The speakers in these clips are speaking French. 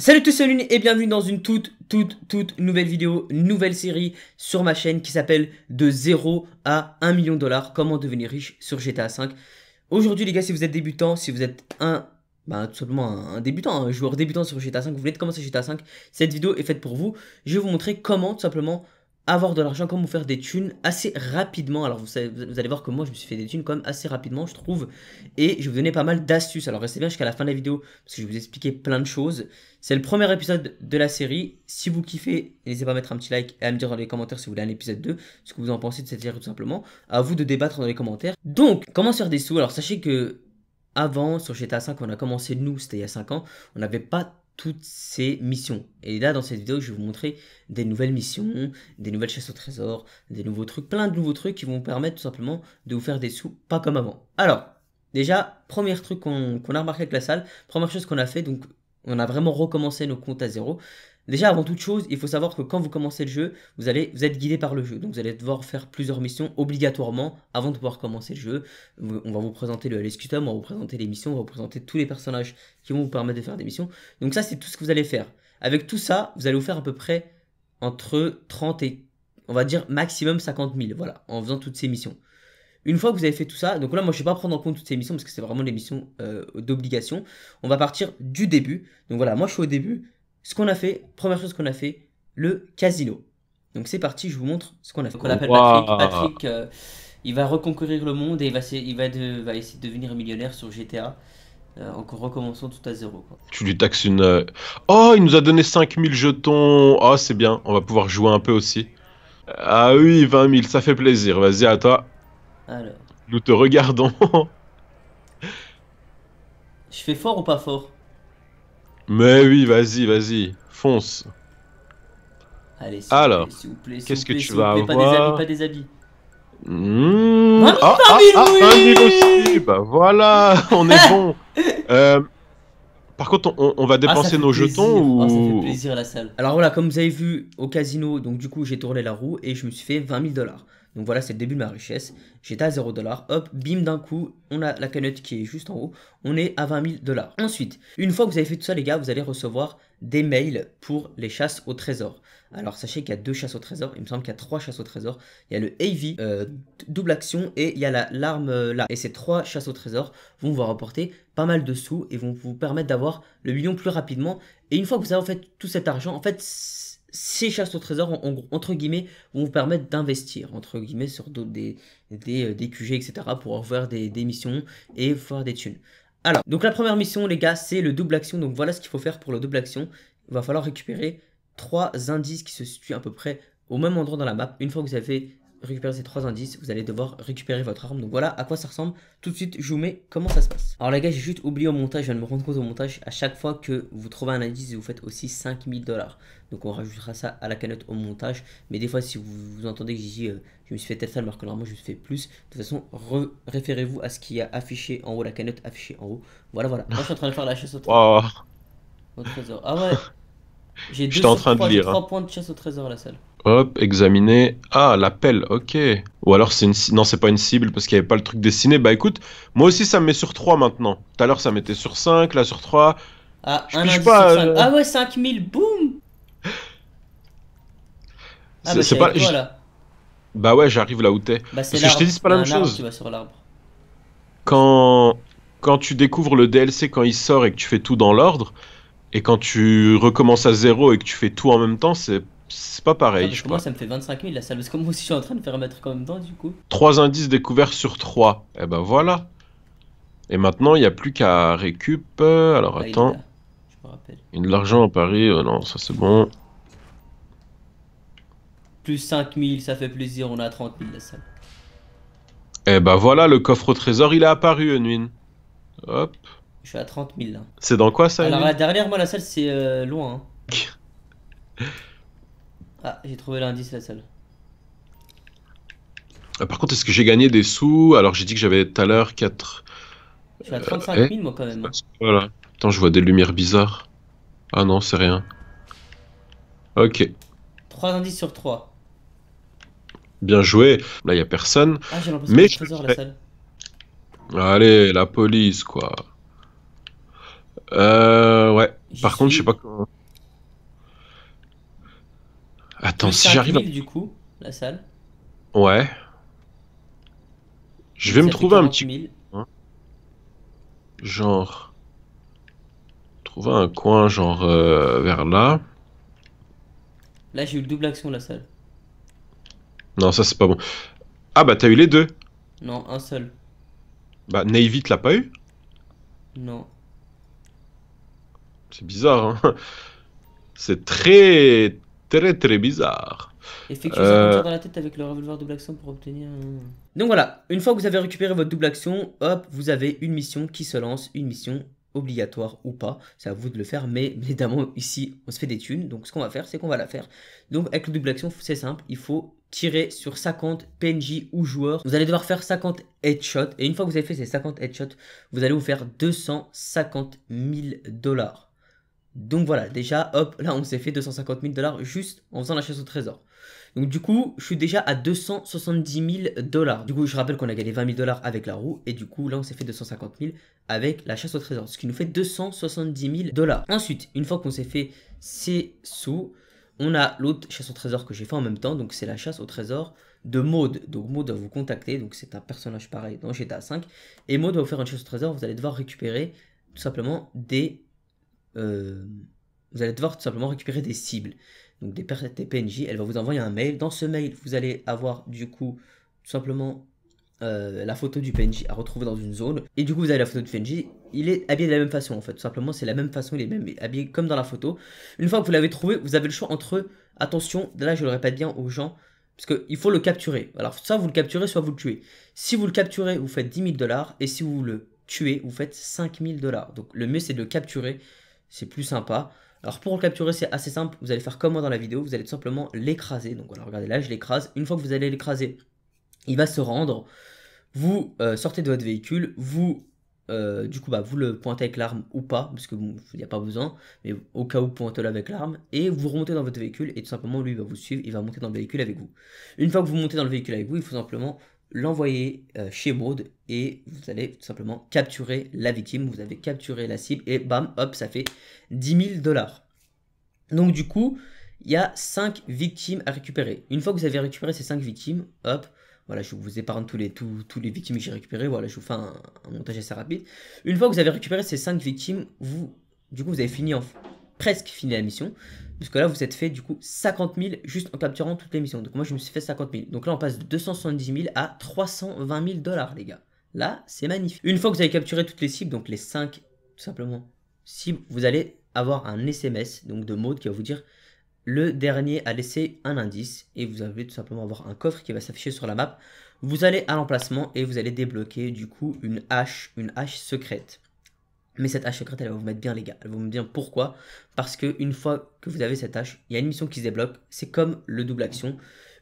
Salut tout le monde et bienvenue dans une toute, toute, toute nouvelle vidéo, nouvelle série sur ma chaîne qui s'appelle De 0 à 1 million de dollars, comment devenir riche sur GTA V. Aujourd'hui les gars, si vous êtes débutant, si vous êtes un, bah tout simplement un débutant, un hein, joueur débutant sur GTA V, vous voulez de commencer GTA V, cette vidéo est faite pour vous. Je vais vous montrer comment tout simplement avoir de l'argent, comment vous faire des thunes assez rapidement. Alors vous, savez, vous, allez voir que moi je me suis fait des thunes quand même assez rapidement je trouve. Et je vais vous donner pas mal d'astuces. Alors restez bien jusqu'à la fin de la vidéo parce que je vais vous expliquer plein de choses. C'est le premier épisode de la série. Si vous kiffez, n'hésitez pas à mettre un petit like et à me dire dans les commentaires si vous voulez un épisode 2, ce que vous en pensez de cette série tout simplement. À vous de débattre dans les commentaires. Donc, comment faire des sous Alors sachez que avant, sur GTA 5, on a commencé nous, c'était il y a 5 ans, on n'avait pas toutes ces missions. Et là, dans cette vidéo, je vais vous montrer des nouvelles missions, des nouvelles chasses au trésor, des nouveaux trucs, plein de nouveaux trucs qui vont vous permettre tout simplement de vous faire des sous, pas comme avant. Alors, déjà, premier truc qu'on a remarqué avec la salle, première chose qu'on a fait, donc on a vraiment recommencé nos comptes à zéro. Déjà, avant toute chose, il faut savoir que quand vous commencez le jeu, vous, allez, vous êtes guidé par le jeu. Donc, vous allez devoir faire plusieurs missions obligatoirement avant de pouvoir commencer le jeu. On va vous présenter le LS on va vous présenter les missions, on va vous présenter tous les personnages qui vont vous permettre de faire des missions. Donc, ça, c'est tout ce que vous allez faire. Avec tout ça, vous allez vous faire à peu près entre 30 et, on va dire, maximum 50 000, voilà, en faisant toutes ces missions. Une fois que vous avez fait tout ça, donc là moi je ne vais pas prendre en compte toutes ces missions parce que c'est vraiment des missions euh, d'obligation. On va partir du début. Donc voilà, moi je suis au début ce qu'on a fait, première chose qu'on a fait, le casino. Donc c'est parti, je vous montre ce qu'on a fait. On appelle Patrick. Euh, il va reconquérir le monde et il va, essayer de devenir millionnaire sur GTA. Euh, en recommençant tout à zéro. Tu lui taxes une. Euh, oh, il nous a donné 5000 jetons. Oh, c'est bien. On va pouvoir jouer un peu aussi. Ah oui, 20 000, ça fait plaisir. Vas-y, à toi. Nous te regardons. je fais fort ou pas fort mais oui, vas-y, vas-y, fonce. Allez, Alors, qu'est-ce que tu vas avoir Pas des habits, pas des habits. Mmh. Ah, ah, ah, ah, aussi Bah voilà, on est bon euh, Par contre, on, va ah, dépenser nos jetons ou... Oh, ça fait plaisir la salle. Alors voilà, comme vous avez vu au casino, donc du coup j'ai tourné la roue et je me suis fait 20 000 dollars. Donc voilà, c'est le début de ma richesse. J'étais à 0 Hop, bim, d'un coup, on a la canette qui est juste en haut. On est à 20 000 dollars. Ensuite, une fois que vous avez fait tout ça, les gars, vous allez recevoir des mails pour les chasses au trésor. Alors sachez qu'il y a deux chasses au trésor, il me semble qu'il y a trois chasses au trésor. Il y a le AV, euh, double action, et il y a la l'arme euh, là. Et ces trois chasses au trésor vont vous rapporter pas mal de sous et vont vous permettre d'avoir le million plus rapidement. Et une fois que vous avez fait tout cet argent, en fait ces chasses au trésor, entre guillemets, vont vous permettre d'investir, entre guillemets, sur des, des, euh, des, QG, etc., pour avoir des, missions et faire des thunes. Alors, donc la première mission, les gars, c'est le double action. Donc voilà ce qu'il faut faire pour le double action. Il va falloir récupérer trois indices qui se situent à peu près au même endroit dans la map. Une fois que vous avez récupérer ces trois indices, vous allez devoir récupérer votre arme. Donc voilà à quoi ça ressemble. Tout de suite, je vous mets comment ça se passe. Alors les gars, j'ai juste oublié au montage, je viens de me rendre compte au montage, à chaque fois que vous trouvez un indice, vous faites aussi 5000 dollars. Donc on rajoutera ça à la canotte au montage. Mais des fois, si vous, vous entendez que j'ai dit, euh, je me suis fait tel alors que normalement je me suis fait plus, de toute façon, référez-vous à ce qui a affiché en haut, la canotte affichée en haut. Voilà, voilà. Moi, je suis en train de faire la chasse au trésor. Oh. Au trésor. Ah ouais. J'ai 3 hein. points de chasse au trésor à la salle. Hop, examiner. Ah, l'appel, ok. Ou alors c'est une non, c'est pas une cible parce qu'il n'y avait pas le truc dessiné. Bah écoute, moi aussi ça me met sur 3 maintenant. Tout à l'heure ça mettait sur 5, là sur 3. Ah, je pas, euh. ah ouais, 5000, boum Ah bah c'est pas là. Bah ouais, j'arrive là où t'es. Bah, je te dis, pas la même chose. Tu vas sur l'arbre. Quand quand tu découvres le DLC quand il sort et que tu fais tout dans l'ordre et quand tu recommences à zéro et que tu fais tout en même temps, c'est c'est pas pareil. je je moi, ça me fait 25 000 la salle, parce que moi aussi, je suis en train de faire un truc en même temps, du coup. 3 indices découverts sur 3. Et eh ben voilà. Et maintenant, il n'y a plus qu'à récup. Alors ah, attends. Je me rappelle. Une de l'argent à Paris. Oh, non, ça c'est bon. Plus 5 000, ça fait plaisir, on a 30 000 la salle. Et eh ben voilà, le coffre au trésor, il est apparu, Unwin. Hop. Je suis à 30 000 là. C'est dans quoi ça Alors la dernière, moi, la salle, c'est euh, loin. Hein. Ah, j'ai trouvé l'indice la salle. Euh, par contre, est-ce que j'ai gagné des sous Alors j'ai dit que j'avais tout à l'heure 4. Je suis à 35 euh, 000 eh, moi quand même. Voilà. Hein. Attends, je vois des lumières bizarres. Ah non, c'est rien. Ok. 3 indices sur 3. Bien joué. Là, il n'y a personne. Ah, j'ai l'impression Mais... trésor la salle. Allez, la police, quoi. Euh, ouais. Par contre, je sais pas comment. Attends, si j'arrive. À... du coup, la salle. Ouais. Je vais me trouver un petit. Genre. Trouver un coin, genre euh, vers là. Là, j'ai eu le double action, la salle. Non, ça, c'est pas bon. Ah, bah, t'as eu les deux. Non, un seul. Bah, Navy, l'a pas eu Non. C'est bizarre, hein C'est très, très très bizarre. Effectuez un dans la tête avec le revolver double action pour obtenir Donc voilà, une fois que vous avez récupéré votre double action, hop, vous avez une mission qui se lance, une mission obligatoire ou pas, c'est à vous de le faire, mais évidemment ici on se fait des thunes, donc ce qu'on va faire c'est qu'on va la faire. Donc avec le double action c'est simple, il faut tirer sur 50 PNJ ou joueurs. Vous allez devoir faire 50 headshots, et une fois que vous avez fait ces 50 headshots, vous allez vous faire 250 000 dollars. Donc voilà, déjà, hop, là on s'est fait 250 000 dollars juste en faisant la chasse au trésor. Donc du coup, je suis déjà à 270 000 dollars. Du coup, je rappelle qu'on a gagné 20 000 dollars avec la roue, et du coup, là on s'est fait 250 000 avec la chasse au trésor, ce qui nous fait 270 000 dollars. Ensuite, une fois qu'on s'est fait ces sous, on a l'autre chasse au trésor que j'ai fait en même temps, donc c'est la chasse au trésor de Maud. Donc Maud va vous contacter, donc c'est un personnage pareil j'étais à 5, et Maud va vous faire une chasse au trésor, vous allez devoir récupérer tout simplement des euh, vous allez devoir tout simplement récupérer des cibles, donc des, PNJ. Elle va vous envoyer un mail. Dans ce mail, vous allez avoir du coup tout simplement euh, la photo du PNJ à retrouver dans une zone. Et du coup, vous avez la photo du PNJ. Il est habillé de la même façon en fait. Tout simplement, c'est la même façon. Il est même habillé comme dans la photo. Une fois que vous l'avez trouvé, vous avez le choix entre attention. Là, je le répète bien aux gens. Parce qu'il faut le capturer. Alors, soit vous le capturez, soit vous le tuez. Si vous le capturez, vous faites 10 000 dollars. Et si vous le tuez, vous faites 5 000 dollars. Donc, le mieux, c'est de le capturer c'est plus sympa. Alors pour le capturer, c'est assez simple, vous allez faire comme moi dans la vidéo, vous allez simplement l'écraser. Donc voilà, regardez là, je l'écrase. Une fois que vous allez l'écraser, il va se rendre. Vous euh, sortez de votre véhicule, vous euh, du coup, bah, vous le pointez avec l'arme ou pas, parce que il n'y a pas besoin, mais au cas où, pointez-le avec l'arme, et vous remontez dans votre véhicule, et tout simplement, lui, va vous suivre, il va monter dans le véhicule avec vous. Une fois que vous montez dans le véhicule avec vous, il faut simplement l'envoyer euh, chez Maud et vous allez tout simplement capturer la victime. Vous avez capturé la cible et bam, hop, ça fait 10 000 dollars. Donc du coup, il y a 5 victimes à récupérer. Une fois que vous avez récupéré ces 5 victimes, hop, voilà, je vous épargne tous les, tous, les victimes que j'ai récupérées. Voilà, je vous fais un, un, montage assez rapide. Une fois que vous avez récupéré ces 5 victimes, vous, du coup, vous avez fini en, presque fini la mission. Parce que là, vous êtes fait du coup 50 000 juste en capturant toutes les missions. Donc moi, je me suis fait 50 000. Donc là, on passe de 270 000 à 320 000 dollars, les gars. Là, c'est magnifique. Une fois que vous avez capturé toutes les cibles, donc les 5, tout simplement, cibles, vous allez avoir un SMS, donc de mode qui va vous dire le dernier a laissé un indice et vous allez tout simplement avoir un coffre qui va s'afficher sur la map. Vous allez à l'emplacement et vous allez débloquer du coup une hache, une hache secrète. Mais cette hache secrète, elle va vous mettre bien, les gars. Elle va vous mettre bien pourquoi Parce que une fois que vous avez cette hache, il y a une mission qui se débloque. C'est comme le double action.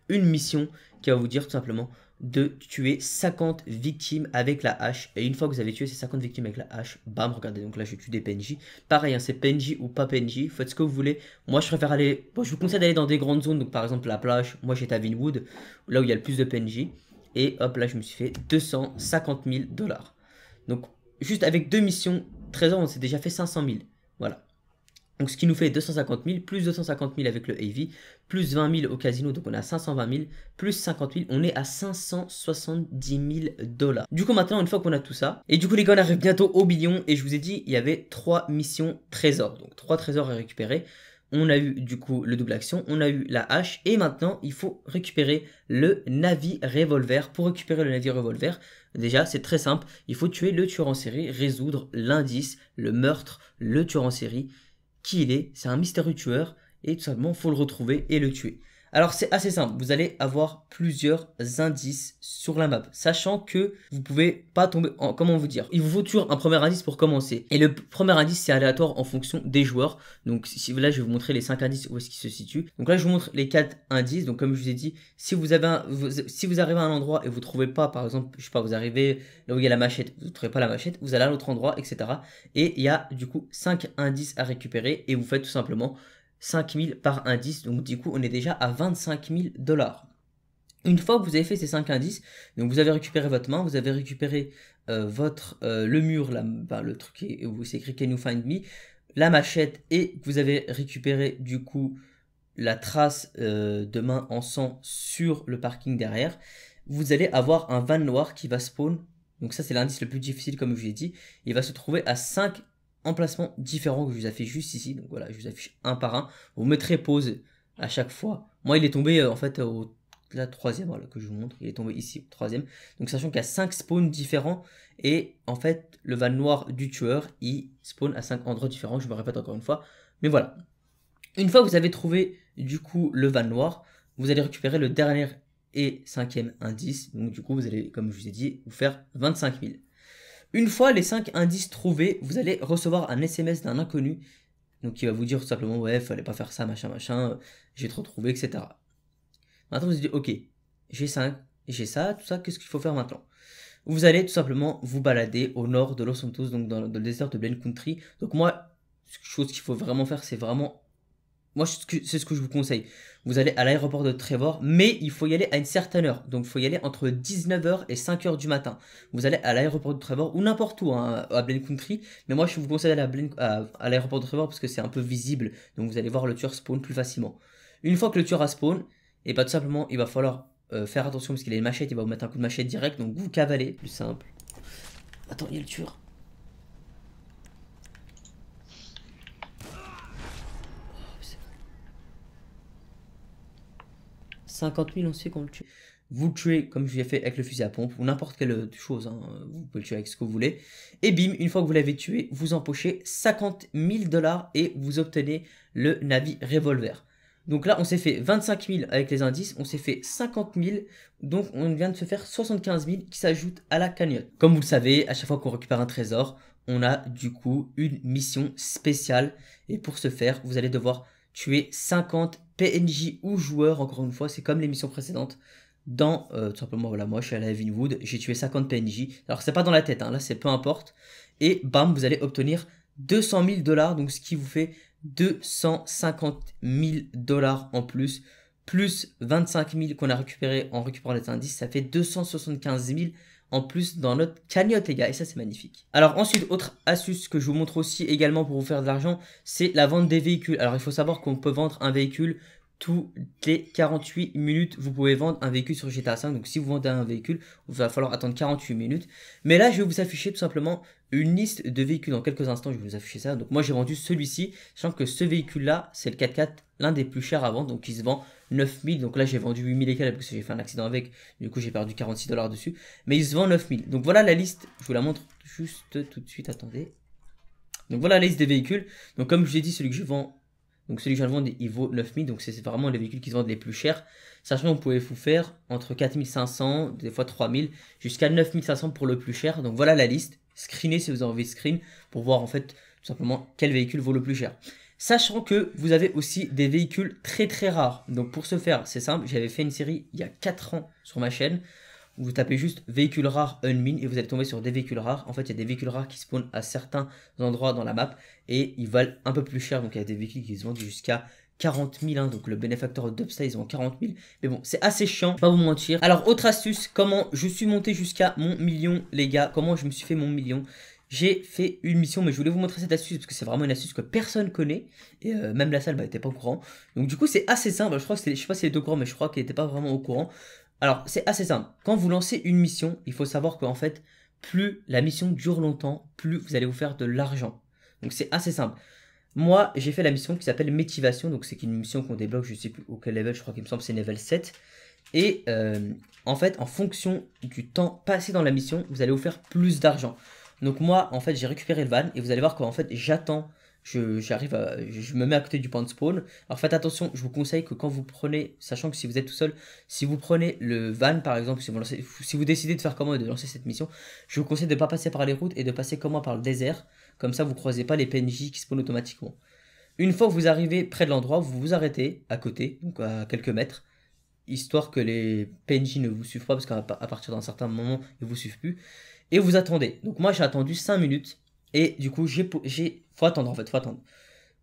Une mission qui va vous dire tout simplement de tuer 50 victimes avec la hache. Et une fois que vous avez tué ces 50 victimes avec la hache, bam, regardez, donc là je tue des PNJ. Pareil, hein, c'est PNJ ou pas PNJ, faites ce que vous voulez. Moi je préfère aller, Bon je vous conseille d'aller dans des grandes zones, donc par exemple la plage, moi j'étais à Vinwood, là où il y a le plus de PNJ. Et hop, là je me suis fait 250 000 dollars. Donc juste avec deux missions Trésor on s'est déjà fait 500 000. Voilà. Donc ce qui nous fait 250 000, plus 250 000 avec le heavy, plus 20 000 au casino, donc on a 520 000, plus 50 000, on est à 570 000 dollars. Du coup maintenant, une fois qu'on a tout ça, et du coup les gars, on arrive bientôt au billion, et je vous ai dit, il y avait 3 missions trésors, donc 3 trésors à récupérer on a eu du coup le double action, on a eu la hache, et maintenant il faut récupérer le navire Revolver. Pour récupérer le navire Revolver, déjà c'est très simple, il faut tuer le tueur en série, résoudre l'indice, le meurtre, le tueur en série, qui il est, c'est un mystérieux tueur, et tout simplement faut le retrouver et le tuer. Alors c'est assez simple, vous allez avoir plusieurs indices sur la map, sachant que vous pouvez pas tomber en comment vous dire. Il vous faut toujours un premier indice pour commencer. Et le premier indice c'est aléatoire en fonction des joueurs. Donc si là je vais vous montrer les 5 indices où est-ce qu'ils se situent. Donc là je vous montre les 4 indices. Donc comme je vous ai dit, si vous avez si vous arrivez à un endroit et vous trouvez pas par exemple, je sais pas, vous arrivez là où il y a la machette, vous trouvez pas la machette, vous allez à l'autre endroit, etc. Et il y a du coup 5 indices à récupérer et vous faites tout simplement 5000 par indice. Donc du coup, on est déjà à 25 000 dollars. Une fois que vous avez fait ces 5 indices, donc vous avez récupéré votre main, vous avez récupéré euh, votre euh, le mur, là le truc où c'est écrit Can you find me, la machette et vous avez récupéré du coup la trace euh, de main en sang sur le parking derrière, vous allez avoir un van noir qui va spawn. Donc ça c'est l'indice le plus difficile comme je vous l'ai dit. Il va se trouver à 5 emplacements différents que je vous affiche juste ici. Donc voilà, je vous affiche un par un. Vous mettrez pause à chaque fois. Moi, il est tombé euh, en fait euh, au la troisième, que je vous montre, il est tombé ici, troisième. Donc sachant qu'il y a cinq spawns différents, et en fait, le van noir du tueur, il spawn à cinq endroits différents, je me répète encore une fois, mais voilà. Une fois vous avez trouvé, du coup, le van noir, vous allez récupérer le dernier et cinquième indice, donc du coup, vous allez, comme je vous ai dit, vous faire 25 000. Une fois les 5 indices trouvés, vous allez recevoir un SMS d'un inconnu, donc qui va vous dire tout simplement ouais, fallait pas faire ça, machin, machin, j'ai trop trouvé, etc. Maintenant, vous vous dites ok, j'ai 5, j'ai ça, tout ça, qu'est-ce qu'il faut faire maintenant Vous allez tout simplement vous balader au nord de Los Santos, donc dans le désert de Blaine Country. Donc moi, chose qu'il faut vraiment faire, c'est vraiment moi, c'est ce que je vous conseille. Vous allez à l'aéroport de Trevor, mais il faut y aller à une certaine heure. Donc, il faut y aller entre 19h et 5h du matin. Vous allez à l'aéroport de Trevor ou n'importe où, hein, à Blaine Country. Mais moi, je vous conseille d'aller à, l'aéroport de Trevor parce que c'est un peu visible. Donc, vous allez voir le tueur spawn plus facilement. Une fois que le tueur a spawn, et eh pas ben, tout simplement, il va falloir euh, faire attention parce qu'il a une machette. Il va vous mettre un coup de machette direct. Donc, vous cavalez, plus simple. Attends, il y a le tueur. 50 000, on sait qu'on le tue. Vous le tuez comme je l'ai fait avec le fusil à pompe ou n'importe quelle chose, hein, vous pouvez le tuer avec ce que vous voulez. Et bim, une fois que vous l'avez tué, vous empochez 50 000 dollars et vous obtenez le Navi Revolver. Donc là, on s'est fait 25 000 avec les indices, on s'est fait 50 000, donc on vient de se faire 75 000 qui s'ajoute à la cagnotte. Comme vous le savez, à chaque fois qu'on récupère un trésor, on a du coup une mission spéciale. Et pour ce faire, vous allez devoir tuer 50 PNJ ou joueur, encore une fois, c'est comme l'émission précédente. Dans, euh, tout simplement, voilà, moi je suis à Livingwood, j'ai tué 50 PNJ. Alors c'est pas dans la tête, hein, là c'est peu importe. Et bam, vous allez obtenir 200 000 dollars, donc ce qui vous fait 250 000 dollars en plus, plus 25 000 qu'on a récupéré en récupérant les indices, ça fait 275 000 en plus dans notre cagnotte les gars et ça c'est magnifique. Alors ensuite autre astuce que je vous montre aussi également pour vous faire de l'argent c'est la vente des véhicules. Alors il faut savoir qu'on peut vendre un véhicule toutes les 48 minutes vous pouvez vendre un véhicule sur GTA 5 donc si vous vendez un véhicule il va falloir attendre 48 minutes mais là je vais vous afficher tout simplement une liste de véhicules dans quelques instants, je vais vous afficher ça. Donc moi j'ai vendu celui-ci, sachant que ce véhicule-là, c'est le 4x4, l'un des plus chers à vendre, donc il se vend 9000. Donc là j'ai vendu 8000 et parce que j'ai fait un accident avec, du coup j'ai perdu 46 dollars dessus, mais il se vend 9000. Donc voilà la liste, je vous la montre juste tout de suite, attendez. Donc voilà la liste des véhicules. Donc comme je ai dit, celui que je vends, donc celui que je vends il vaut 9000, donc c'est vraiment les véhicules qui se vendent les plus chers sachant que vous pouvez vous faire entre 4500, des fois 3000, jusqu'à 9500 pour le plus cher. Donc voilà la liste, screenez si vous avez envie de screen, pour voir en fait tout simplement quel véhicule vaut le plus cher. Sachant que vous avez aussi des véhicules très très rares. Donc pour ce faire, c'est simple, j'avais fait une série il y a 4 ans sur ma chaîne, vous tapez juste véhicule rare unmin et vous allez tomber sur des véhicules rares. En fait, il y a des véhicules rares qui spawnent à certains endroits dans la map et ils valent un peu plus cher. Donc, il y a des véhicules qui se vendent jusqu'à 40 000, hein, donc le bénéfacteur d'Upsta, ils ont 40 000. Mais bon, c'est assez chiant, je vais pas vous mentir. Alors, autre astuce, comment je suis monté jusqu'à mon million, les gars. Comment je me suis fait mon million j'ai fait une mission, mais je voulais vous montrer cette astuce parce que c'est vraiment une astuce que personne connaît et euh, même la salle n'était bah, pas au courant. Donc du coup c'est assez simple. Je crois que je sais pas si elle était au courant, mais je crois qu'elle n'était pas vraiment au courant. Alors c'est assez simple. Quand vous lancez une mission, il faut savoir que en fait plus la mission dure longtemps, plus vous allez vous faire de l'argent. Donc c'est assez simple. Moi, j'ai fait la mission qui s'appelle Métivation, donc c'est une mission qu'on débloque, je ne sais plus auquel level, je crois qu'il me semble c'est level 7. Et euh, en fait, en fonction du temps passé dans la mission, vous allez vous faire plus d'argent. Donc moi, en fait, j'ai récupéré le van et vous allez voir qu'en fait, j'attends j'arrive je me mets à côté du point de spawn. Alors faites attention, je vous conseille que quand vous prenez, sachant que si vous êtes tout seul, si vous prenez le van par exemple, si vous, décidez de faire comment et de lancer cette mission, je vous conseille de ne pas passer par les routes et de passer comment par le désert, comme ça vous croisez pas les PNJ qui spawnent automatiquement. Une fois que vous arrivez près de l'endroit, vous vous arrêtez à côté, donc à quelques mètres, histoire que les PNJ ne vous suivent pas, parce qu'à partir d'un certain moment, ils vous suivent plus, et vous attendez. Donc moi j'ai attendu 5 minutes, et du coup, j'ai, j'ai, faut attendre en fait, faut attendre.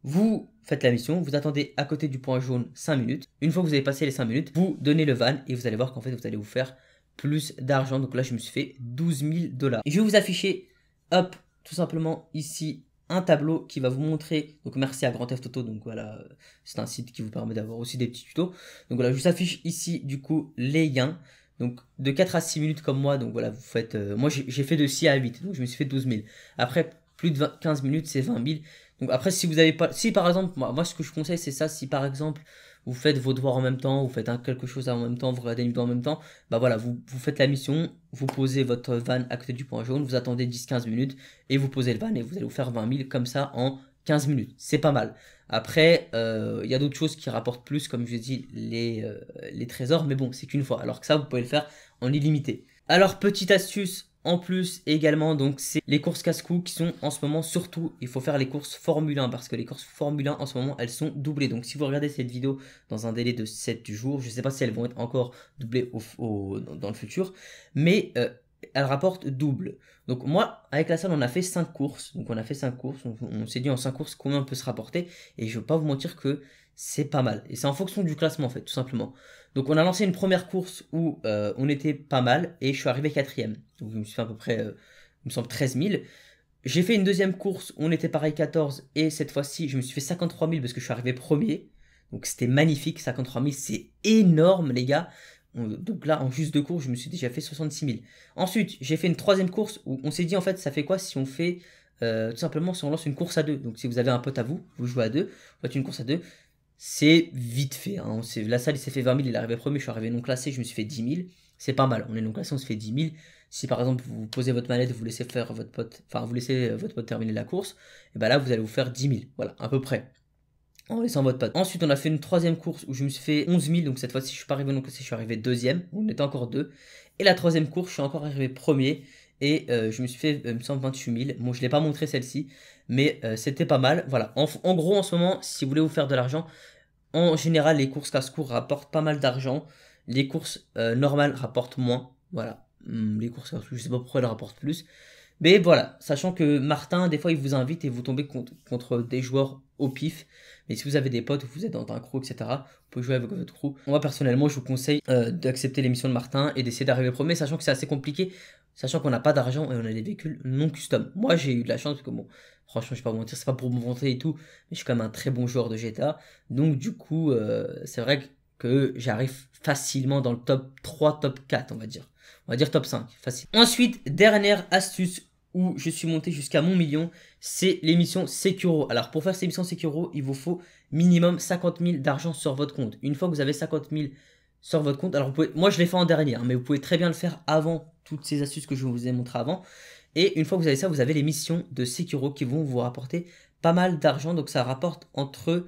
Vous faites la mission, vous attendez à côté du point jaune 5 minutes. Une fois que vous avez passé les 5 minutes, vous donnez le van et vous allez voir qu'en fait, vous allez vous faire plus d'argent. Donc là, je me suis fait 12 000 dollars. Et je vais vous afficher, hop, tout simplement ici, un tableau qui va vous montrer. Donc merci à Grand Theft Auto. Donc voilà, c'est un site qui vous permet d'avoir aussi des petits tutos. Donc voilà, je vous affiche ici, du coup, les gains. Donc de 4 à 6 minutes comme moi, donc voilà, vous faites... Euh, moi j'ai fait de 6 à 8, donc je me suis fait 12 000. Après, plus de 15 minutes, c'est 20 000. Donc après, si vous avez pas... Si par exemple, moi, moi ce que je conseille, c'est ça, si par exemple, vous faites vos devoirs en même temps, vous faites quelque chose en même temps, vous regardez une vidéo en même temps, bah voilà, vous, vous faites la mission, vous posez votre van à côté du point jaune, vous attendez 10-15 minutes, et vous posez le van, et vous allez vous faire 20 000 comme ça en 15 minutes, c'est pas mal. Après, euh, il y a d'autres choses qui rapportent plus, comme je dis, les, euh, les trésors, mais bon, c'est qu'une fois. Alors que ça, vous pouvez le faire en illimité. Alors, petite astuce en plus également, donc c'est les courses casse-cou qui sont en ce moment surtout, il faut faire les courses Formule 1 parce que les courses Formule 1 en ce moment elles sont doublées. Donc si vous regardez cette vidéo dans un délai de 7 jours, je ne sais pas si elles vont être encore doublées au, dans le futur, mais euh, elle rapporte double. Donc moi, avec la salle, on a fait 5 courses. Donc on a fait 5 courses. On, s'est dit en 5 courses combien on peut se rapporter. Et je ne vais pas vous mentir que c'est pas mal. Et c'est en fonction du classement en fait, tout simplement. Donc on a lancé une première course où euh, on était pas mal et je suis arrivé quatrième. Donc je me suis fait à peu près, euh, me semble, 13 000. J'ai fait une deuxième course, où on était pareil 14 et cette fois-ci je me suis fait 53 000 parce que je suis arrivé premier. Donc c'était magnifique, 53 000 c'est énorme les gars donc là, en juste deux courses, je me suis dit, j'ai fait 66 000. Ensuite, j'ai fait une troisième course où on s'est dit, en fait, ça fait quoi si on fait euh, tout simplement si on lance une course à deux Donc si vous avez un pote à vous, vous jouez à deux, vous une course à deux, c'est vite fait. Hein. La salle, il s'est fait 20 000, il est arrivé premier, je suis arrivé non classé, je me suis fait 10 000. C'est pas mal. On est non classé, on se fait 10 000. Si par exemple vous posez votre manette, vous laissez faire votre pote, enfin vous laissez euh, votre pote terminer la course, et ben là vous allez vous faire 10 000, voilà, à peu près en laissant votre Ensuite, on a fait une troisième course où je me suis fait 11 000. Donc cette fois-ci, je suis pas arrivé non plus. je suis arrivé deuxième. On était encore deux. Et la troisième course, je suis encore arrivé premier. Et euh, je me suis fait, euh, il 000. Bon, je ne l'ai pas montré celle-ci, mais euh, c'était pas mal. Voilà. En, gros, en ce moment, si vous voulez vous faire de l'argent, en général, les courses casse-cours rapportent pas mal d'argent. Les courses normales rapportent moins. Voilà. Hmm, les courses casse-cours, je sais pas pourquoi elles rapportent plus. Mais voilà, sachant que Martin, des fois, il vous invite et vous tombez contre des joueurs au pif. Mais si vous avez des potes vous êtes dans un crew, etc., vous pouvez jouer avec votre crew. Moi, personnellement, je vous conseille euh, d'accepter l'émission de Martin et d'essayer d'arriver premier, sachant que c'est assez compliqué, sachant qu'on n'a pas d'argent et on a des véhicules non custom. Moi, j'ai eu de la chance, parce que bon, franchement, je vais pas vous mentir, c'est pas pour me montrer et tout, mais je suis quand même un très bon joueur de GTA. Donc, du coup, euh, c'est vrai que j'arrive facilement dans le top 3, top 4, on va dire. On va dire top 5, facile. Ensuite, dernière astuce où je suis monté jusqu'à mon million, c'est l'émission Securo. Alors pour faire cette émission Securo, il vous faut minimum 50 000 d'argent sur votre compte. Une fois que vous avez 50 000 sur votre compte, alors vous pouvez, moi je l'ai fait en dernier, hein, mais vous pouvez très bien le faire avant toutes ces astuces que je vous ai montrées avant. Et une fois que vous avez ça, vous avez les missions de Securo qui vont vous rapporter pas mal d'argent. Donc ça rapporte entre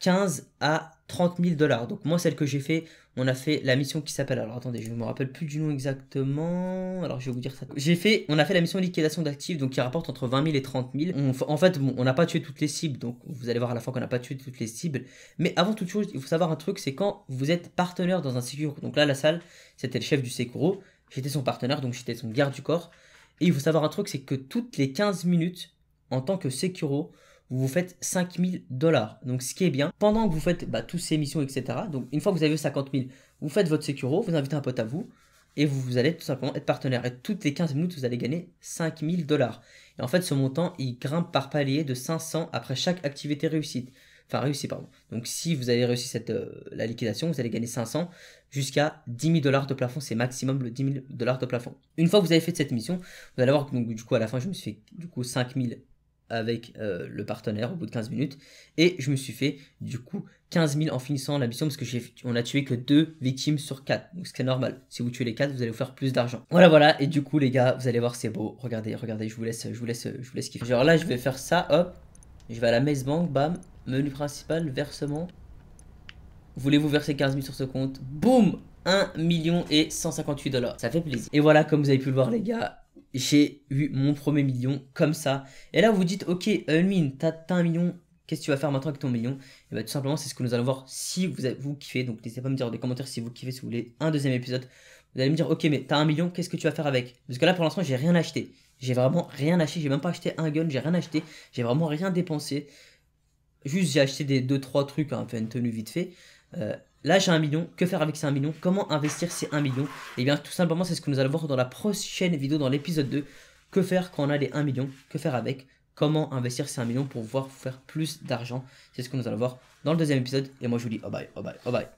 15 à 30 000 dollars. Donc moi celle que j'ai fait on a fait la mission qui s'appelle. Alors attendez, je ne me rappelle plus du nom exactement. Alors je vais vous dire ça. J'ai fait, on a fait la mission liquidation d'actifs, donc qui rapporte entre 20 000 et 30 000. en fait, on n'a pas tué toutes les cibles, donc vous allez voir à la fin qu'on n'a pas tué toutes les cibles. Mais avant toute chose, il faut savoir un truc, c'est quand vous êtes partenaire dans un sécuro. Donc là, la salle, c'était le chef du sécuro. J'étais son partenaire, donc j'étais son garde du corps. Et il faut savoir un truc, c'est que toutes les 15 minutes, en tant que sécuro, vous vous faites 5000 dollars. Donc ce qui est bien, pendant que vous faites bah, toutes ces missions, etc., donc une fois que vous avez 50 000, vous faites votre Securo, vous invitez un pote à vous, et vous, allez tout simplement être partenaire. Et toutes les 15 minutes, vous allez gagner 5000 dollars. Et en fait, ce montant, il grimpe par palier de 500 après chaque activité réussite. Enfin, réussie, pardon. Donc si vous avez réussi cette, euh, la liquidation, vous allez gagner 500 jusqu'à 10 000 dollars de plafond. C'est maximum le 10 000 dollars de plafond. Une fois que vous avez fait cette mission, vous allez voir que du coup, à la fin, je me suis fait du coup 5 000 avec euh, le partenaire au bout de 15 minutes. Et je me suis fait du coup 15 000 en finissant la mission parce que on a tué que deux victimes sur 4. Donc c'est normal. Si vous tuez les 4, vous allez vous faire plus d'argent. Voilà voilà. Et du coup les gars, vous allez voir c'est beau. Regardez, regardez, je vous laisse, je vous laisse, je vous laisse kiffer. Genre là je vais faire ça, hop. Je vais à la Maze Bank, bam. Menu principal, versement. Voulez-vous verser 15 000 sur ce compte Boum 1 million et 158 dollars. Ça fait plaisir. Et voilà, comme vous avez pu le voir, les gars, j'ai eu mon premier million comme ça. Et là, vous dites, ok, Elmine, t'as un million, qu'est-ce que tu vas faire maintenant avec ton million Et eh bien, tout simplement, c'est ce que nous allons voir si vous, vous kiffez. Donc, n'hésitez pas à me dire dans les commentaires si vous kiffez, si vous voulez un deuxième épisode. Vous allez me dire, ok, mais t'as un million, qu'est-ce que tu vas faire avec Parce que là, pour l'instant, j'ai rien acheté. J'ai vraiment rien acheté. J'ai même pas acheté un gun, j'ai rien acheté. J'ai vraiment rien dépensé. Juste, j'ai acheté des 2-3 trucs, hein, fait une tenue vite fait. Euh, Là, j'ai un million. Que faire avec ces 1 million Comment investir ces 1 million Et eh bien, tout simplement, c'est ce que nous allons voir dans la prochaine vidéo, dans l'épisode 2. Que faire quand on a les 1 million Que faire avec Comment investir ces 1 million pour pouvoir faire plus d'argent C'est ce que nous allons voir dans le deuxième épisode. Et moi, je vous dis, au oh bye, au oh bye, au oh bye.